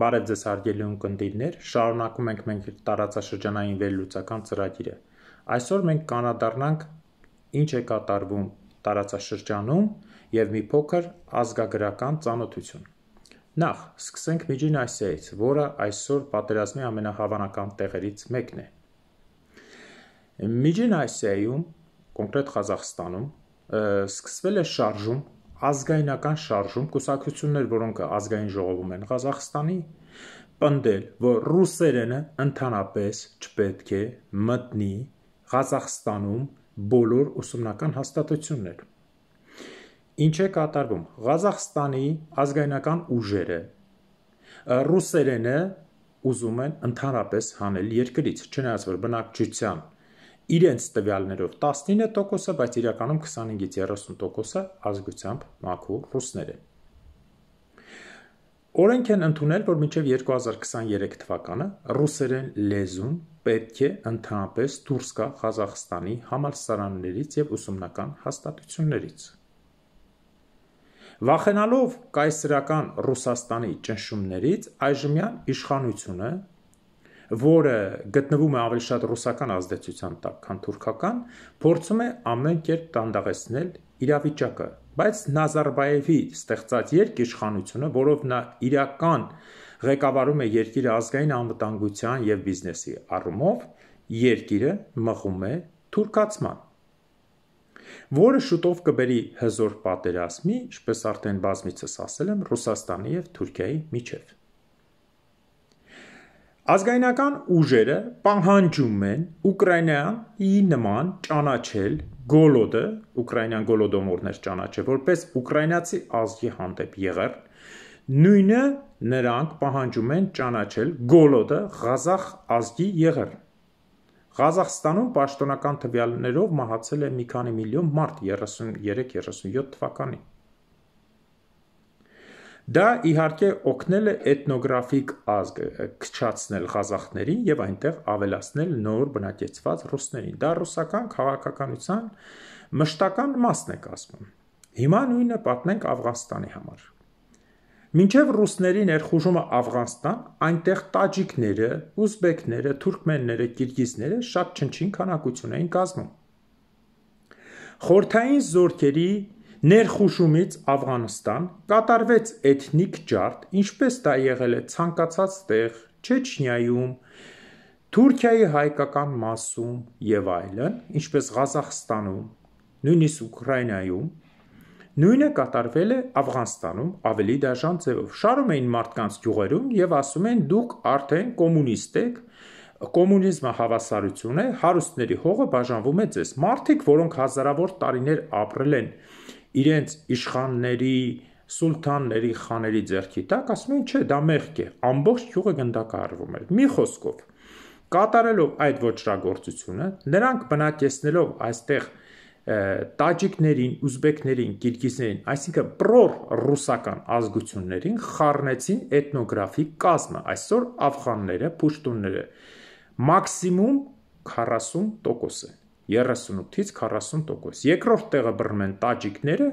Բարև ձեզ հարգելի ունկնդիրներ, շարունակում ենք մենք տարածաշրջանային վերլուծական ծրագիրը։ Այսօր մենք կանադառնանք ինչ է կատարվում տարածաշրջանում եւ մի փոքր ազգագրական ծանոթություն։ Նախ, սկսենք Միջին Ասիայից, որը այսօր պատերազմի ամենահավանական տեղերից մեկն է։ Միջին Ասիայում, կոնկրետ Ղազախստանում, սկսվել է շարժում ազգայնական շարժում, կուսակցություններ, որոնք ազգային ժողովում են Ղազախստանի, պնդել, որ ռուսերենը ընդհանրապես չպետք է մտնի Ղազախստանում բոլոր ուսումնական հաստատություններ։ Ինչ է կատարվում։ Ղազախստանի ազգայնական ուժերը ռուսերենը ուզում են ընդհանրապես հանել երկրից, չնայած որ բնակչության իրենց տվյալներով 19%-ը, բայց իրականում 25-ից 30%-ը ազգությամբ մաքու ռուսներ են։ Օրենք են ընդունել, որ մինչև 2023 թվականը ռուսերեն լեզուն պետք է ընդհանրապես դուրս գա Ղազախստանի համալսարաններից եւ ուսումնական հաստատություններից։ Վախենալով կայսրական Ռուսաստանի ճնշումներից այժմյան իշխանությունը որը գտնվում է ավելի շատ ռուսական ազդեցության տակ, քան թուրքական, փորձում է ամեն կերպ տանդաղեցնել իրավիճակը, բայց Նազարբաևի ստեղծած երկիշխանությունը, որով նա իրական ղեկավարում է երկիրը ազգային անվտանգության եւ բիզնեսի առումով, երկիրը մղում է թուրքացման որը շուտով կբերի հզոր պատերազմի, ինչպես արդեն բազմիցս ասել եմ, Ռուսաստանի եւ Թուրքիայի միջև։ Ազգայնական ուժերը պահանջում են Ուկրաինայի նման ճանաչել Գոլոդը, Ուկրաինան Գոլոդոմորներ ճանաչել որպես ուկրաինացի ազգի հանդեպ եղեռ։ Նույնը նրանք պահանջում են ճանաչել Գոլոդը Ղազախ ազգի եղեռ։ Ղազախստանում պաշտոնական թվյալներով մահացել է մի քանի միլիոն մարդ 33-37 թվականին։ Դա իհարկե օգնել է էթնոգրաֆիկ ազգը քչացնել ղազախներին եւ այնտեղ ավելացնել նոր բնակեցված ռուսներին։ Դա ռուսական քաղաքականության մշտական մասն է կազմում։ Հիմա նույնը պատմենք Աфghanստանի համար։ Մինչև ռուսների ներխուժումը Աфghanստան, այնտեղ տաջիկները, ուզբեկները, թուրքմենները, կիրգիզները շատ չնչին քանակություն էին կազմում։ Խորթային զորքերի Ներխուժումից Աֆղանստան կատարվեց էթնիկ ջարդ, ինչպես դա եղել է ցանկացած տեղ Չեչնիայում, Թուրքիայի հայկական մասում եւ այլն, ինչպես Ղազախստանում, նույնիսկ Ուկրաինայում, նույնը կատարվել է Աֆղանստանում ավելի դաժան ձևով։ Շարում էին մարդկանց գյուղերում եւ ասում են՝ դուք արդեն կոմունիստ եք, կոմունիզմը հավասարություն է, հարուստների հողը բաժանվում է ձեզ։ Մարդիկ, որոնք հազարավոր տարիներ ապրել են իրենց իշխանների, սուլթանների, խաների ձեռքի տակ, ասում էին, չէ, դա մեղք է, ամբողջ գյուղը գնդակառվում էր։ Մի խոսքով, կատարելով այդ ոչրագործությունը, նրանք բնակեցնելով այստեղ տաջիկներին, ուզբեկներին, կիրգիզներին, այսինքն պրոր ռուսական ազգություններին խառնեցին էթնոգրաֆիկ կազմը, այսօր աֆղանները, պուշտունները։ Մաքսիմում 40% է։ 38-ից 40%։ Երկրորդ տեղը բռնում են տաջիկները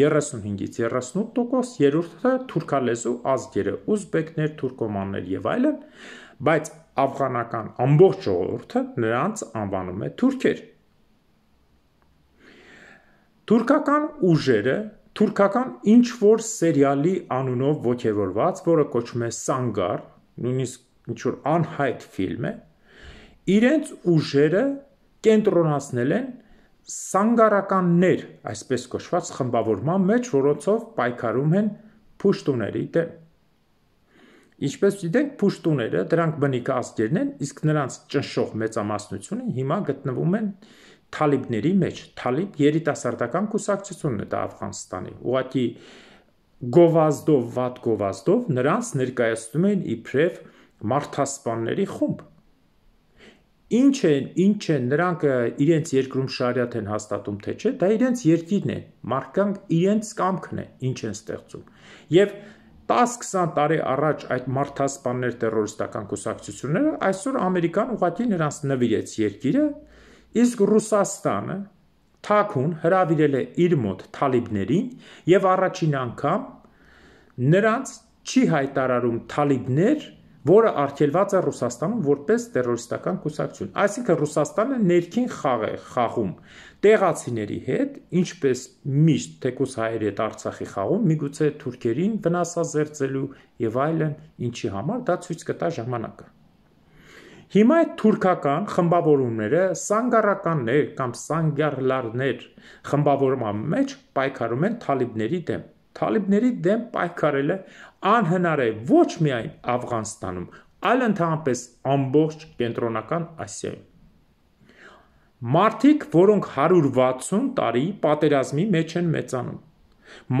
35-ից 38%, երրորդը թուրքալեզու ազգերը՝ ուզբեկներ, թուրքոմաններ եւ այլն, բայց աֆղանական ամբողջ ժողովուրդը նրանց անվանում է թուրքեր։ Թուրքական ուժերը թուրքական ինչ որ սերիալի անունով ողջևորված, որը կոչվում է Սանգար, նույնիսկ ինչ որ անհայտ ֆիլմ է, իրենց ուժերը կենտրոնացնել են սանգարականներ, այսպես կոչված խմբավորման մեջ, որոնցով պայքարում են փուշտուների դեմ։ Ինչպես գիտեք, փուշտուները դրանք բնիկա ազգերն են, իսկ նրանց ճնշող մեծամասնությունը հիմա գտնվում են թալիբների մեջ։ Թալիբ երիտասարդական կուսակցությունն է դա Աֆղանստանի։ Ուղղակի գովազդով, վատ գովազդով նրանց ներկայացնում են իբրև մարդասպանների խումբ։ Ինչ են, ինչ են, նրանք իրենց երկրում շարիաթ են հաստատում թե չէ, դա իրենց երկիրն է, մարդկանք իրենց կամքն է, ինչ են ստեղծում։ Եվ 10-20 տարի առաջ այդ մարդասպաններ terroristական կուսակցությունները այսօր Ամերիկան ուղղակի նրանց նվիրեց երկիրը, իսկ Ռուսաստանը թաքուն հրավիրել է իր մոտ թալիբներին եւ առաջին անգամ նրանց չի հայտարարում թալիբներ որը արգելված է Ռուսաստանում որպես terroristական կուսակցություն։ Այսինքն Ռուսաստանը ներքին խաղ է խաղում տեղացիների հետ, ինչպես միշտ թեկուս հայերի հետ Արցախի խաղում, միգուցե թուրքերին վնասազերծելու եւ այլն, ինչի համար դա ցույց կտա ժամանակը։ Հիմա այդ թուրքական խմբավորումները սանգարականներ կամ սանգարլարներ խմբավորման մեջ պայքարում են թալիբների դեմ։ Թալիբների դեմ պայքարելը անհնար է ոչ միայն Աфghanստանում, այլ ընդհանրապես ամբողջ կենտրոնական Ասիայում։ Մարտիկ, որոնք 160 տարի պատերազմի մեջ են մեծանում։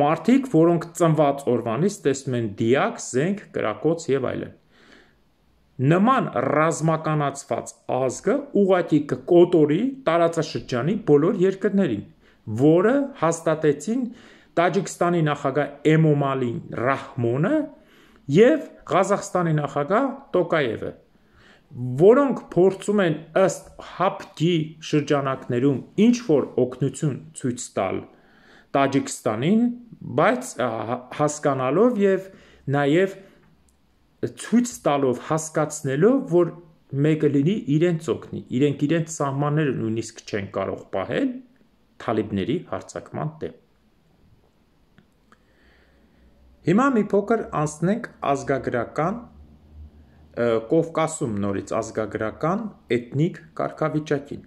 Մարտիկ, որոնք ծնված օրվանից տեսնում են դիակ, զենք, կրակոց եւ այլն։ Նման ռազմականացված ազգը ուղակի կկոտորի տարածաշրջանի բոլոր երկրներին, որը հաստատեցին 19 Տաջիկստանի նախագահ Էմոմալի Ռահմոնը եւ Ղազախստանի նախագահ Տոկաևը, որոնք փորձում են ըստ հապկի շրջանակներում ինչ որ օգնություն ցույց տալ Տաջիկստանին, բայց հասկանալով եւ նաեւ ցույց տալով հասկացնելով, որ մեկը լինի իրենց օգնի, իրենք իրենց սահմանները նույնիսկ չեն կարող պահել թալիբների հարցակման դեմ։ Հիմա մի փոքր անցնենք ազգագրական Կովկասում նորից ազգագրական էթնիկ կարգավիճակին։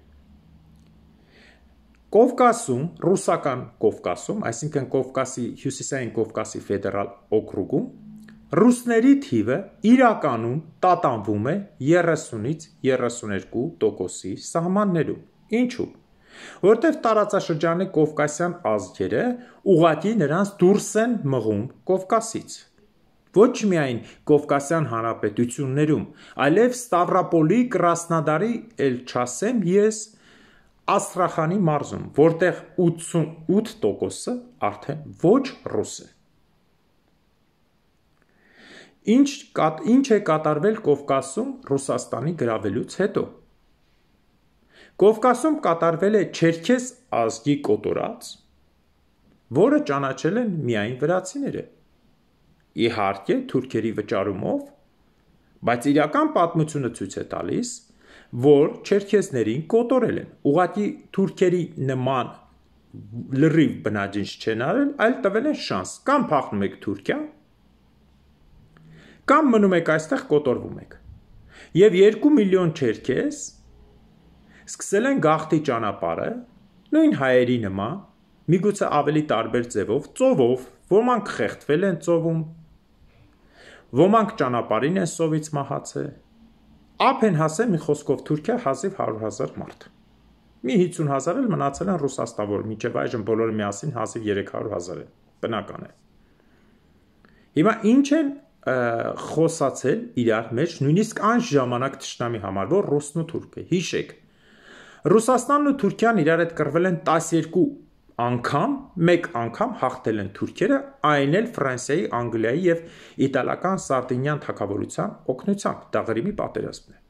Կովկասում, ռուսական Կովկասում, այսինքն Կովկասի հյուսիսային Կովկասի ֆեդերալ օկրուգում ռուսների թիվը իրականում տատանվում է 30-ից 32%-ի սահմաններում։ Ինչու՞։ Որտեվ տարածաշրջանի կովկասյան ազգերը ուղակի նրանց դուրս են մղում Կովկասից։ Ոչ միայն Կովկասյան հանրապետություններում, այլև Ստավրոպոլի, Կրասնոդարի, էլ չասեմ ես Աստրախանի մարզում, որտեղ 88%-ը արդեն ոչ ռուս է։ Ինչ կատ, ինչ է կատարվել Կովկասում Ռուսաստանի գրավելուց հետո։ Կովկասում կատարվել է չերքես ազգի կոտորած, որը ճանաչել են միայն վրացիները։ Իհարկե, թուրքերի վճարումով, բայց իրական պատմությունը ցույց է տալիս, որ չերքեսներին կոտորել են։ Ուղղակի թուրքերի նման լրիվ բնաջինչ չեն արել, այլ տվել են շանս։ Կամ փախնում եք Թուրքիա, կամ մնում եք այստեղ կոտորվում եք։ Եվ 2 միլիոն չերքես Սկսել են գաղթի ճանապարհը, նույն հայերի նման, միգուցե ավելի տարբեր ձևով, ծովով, ոմանք խեղդվել են ծովում, ոմանք ճանապարհին են սովից մահացել։ Ափ են հասել մի խոսքով Թուրքիա հազիվ 100.000 մարդ։ Մի 50.000-ը մնացել են ռուսաստավոր, միջև այժմ բոլորը միասին հազիվ 300.000 են։ Բնական է։ Հիմա ինչ են խոսացել իրար մեջ նույնիսկ այն ժամանակ ճշտամի համար, որ ռուսն ու թուրքը։ Հիշեք, 1918 Ռուսաստանն ու Թուրքիան իրար հետ կռվել են 12 անգամ, մեկ անգամ հաղթել են թուրքերը, այն էլ Ֆրանսիայի, Անգլիայի եւ Իտալական Սարդինյան թակավորության օգնությամբ։ Դա Ղրիմի պատերազմն է։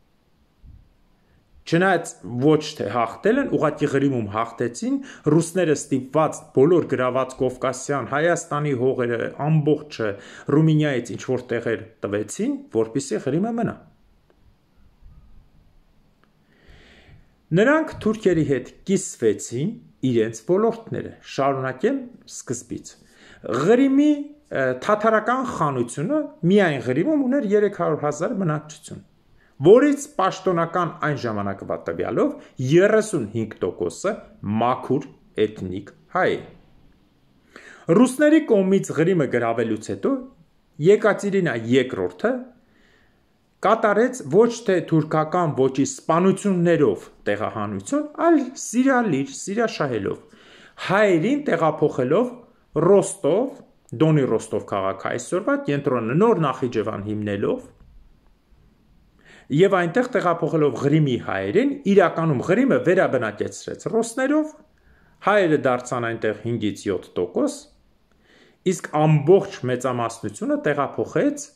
Չնայած ոչ թե հաղթել են, ուղղակի Ղրիմում հաղթեցին, ռուսները ստիպված բոլոր գրաված Կովկասյան, Հայաստանի հողերը, ամբողջը Ռումինիայից ինչ որ տեղեր տվեցին, որpիսի Ղրիմը մնա։ Նրանք թուրքերի հետ կիսվեցին իրենց ոլորտները։ Շարունակեմ սկզբից։ Ղրիմի թաթարական խանությունը միայն Ղրիմում ուներ 300.000 բնակչություն, որից պաշտոնական այն ժամանակվա տվյալով 35%-ը մաքուր էթնիկ հայ է։ Ռուսների կողմից Ղրիմը գրավելուց հետո Եկատերինա II-ը կատարեց ոչ թե թուրքական ոչի սպանություններով տեղահանություն, այլ սիրալիր, սիրաշահելով հայերին տեղափոխելով Ռոստով, Դոնի Ռոստով քաղաք այսօրվա կենտրոնը նոր Նախիջևան հիմնելով եւ այնտեղ տեղափոխելով Ղրիմի հայերին, իրականում Ղրիմը վերաբնակեցրեց ռուսներով, հայերը դարձան այնտեղ 5-ից 7%, իսկ ամբողջ մեծամասնությունը տեղափոխեց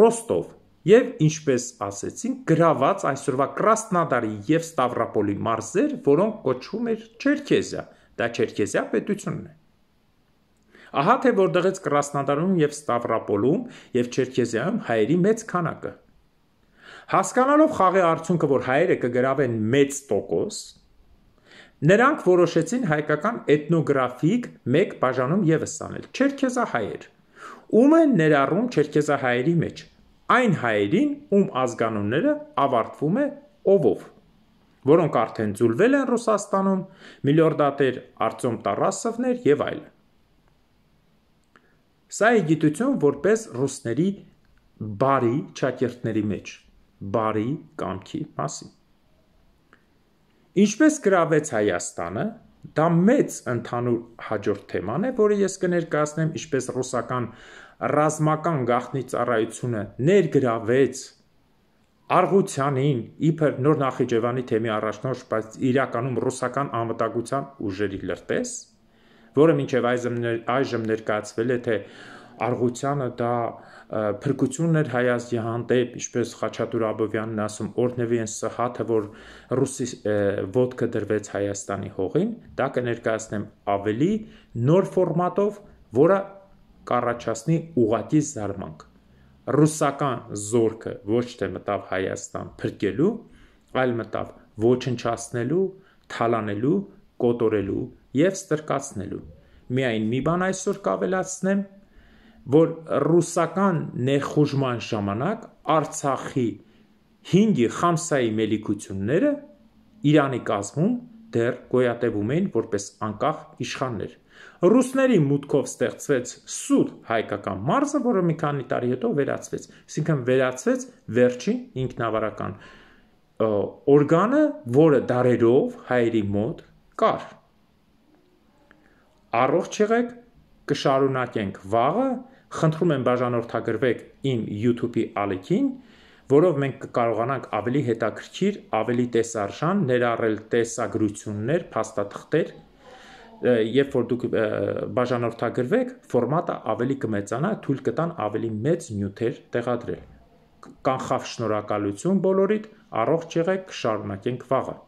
Ռոստով Եվ ինչպես ասեցինք, գրաված այսօրվա Կրասնադարի եւ Ստավրոպոլի մարզեր, որոնք կոչվում էր Չերքեզիա, դա Չերքեզիա պետությունն է։ Ահա թե որտեղից Կրասնադարում եւ Ստավրոպոլում եւ Չերքեզիայում հայերի մեծ քանակը։ Հասկանալով խաղի արդյունքը, որ հայերը կգրավեն մեծ տոկոս, նրանք որոշեցին հայկական էթնոգրաֆիկ մեկ բաժանում եւս անել՝ Չերքեզա հայեր։ Ում են ներառում Չերքեզա հայերի մեջ այն հայերին, ում ազգանունները ավարտվում է ովով, որոնք արդեն ձուլվել են Ռուսաստանում, միլիորդատեր Արտյոմ Տարասովներ եւ այլն։ Սա է գիտություն որպես ռուսների բարի ճակերտների մեջ, բարի կամքի մասին։ Ինչպես գրավեց Հայաստանը, դա մեծ ընդհանուր հաջորդ թեման է, որը ես կներկայացնեմ ինչպես ռուսական ռազմական գախնի ծառայությունը ներգրավեց Արգուցյանին իբր նոր Նախիջևանի թեմի առաջնորդ, բայց իրականում ռուսական անվտանգության ուժերի լրտես, որը մինչև այժմ ներ, այժմ ներկայացվել է թե Արգուցյանը դա փրկությունն էր Հայաստանի հանդեպ, ինչպես Խաչատուր Աբովյանն ասում, օրհնվի են սհաթը, որ ռուսի ոդկը դրվեց Հայաստանի հողին, դա կներկայացնեմ ավելի նոր ֆորմատով, որը կառաջացնի ուղակի զարմանք։ Ռուսական զորքը ոչ թե մտավ Հայաստան փրկելու, այլ մտավ ոչնչացնելու, թալանելու, կոտորելու եւ ստրկացնելու։ Միայն մի բան այսօր կավելացնեմ, որ ռուսական ներխուժման ժամանակ Արցախի 5-ի խամսայի մելիքությունները Իրանի կազմում դեռ գոյատևում էին որպես անկախ իշխաններ։ Ռուսների մուտքով ստեղծվեց Սուր հայկական մարզը, որը մի քանի տարի հետո վերացվեց։ Այսինքն վերացվեց վերջին ինքնավարական օրգանը, որը դարերով հայերի մոտ կար։ Առողջ եղեք, կշարունակենք վաղը։ Խնդրում եմ բաժանորդագրվեք իմ YouTube-ի ալիքին որով մենք կկարողանանք ավելի հետաքրքիր, ավելի տեսարժան ներառել տեսագրություններ, փաստաթղթեր երբ որ դուք բաժանորդագրվեք, ֆորմատը ավելի կմեծանա, թույլ կտան ավելի մեծ նյութեր տեղադրել։ Կանխավ շնորհակալություն բոլորիդ, առողջ եղեք, շարունակենք վաղը։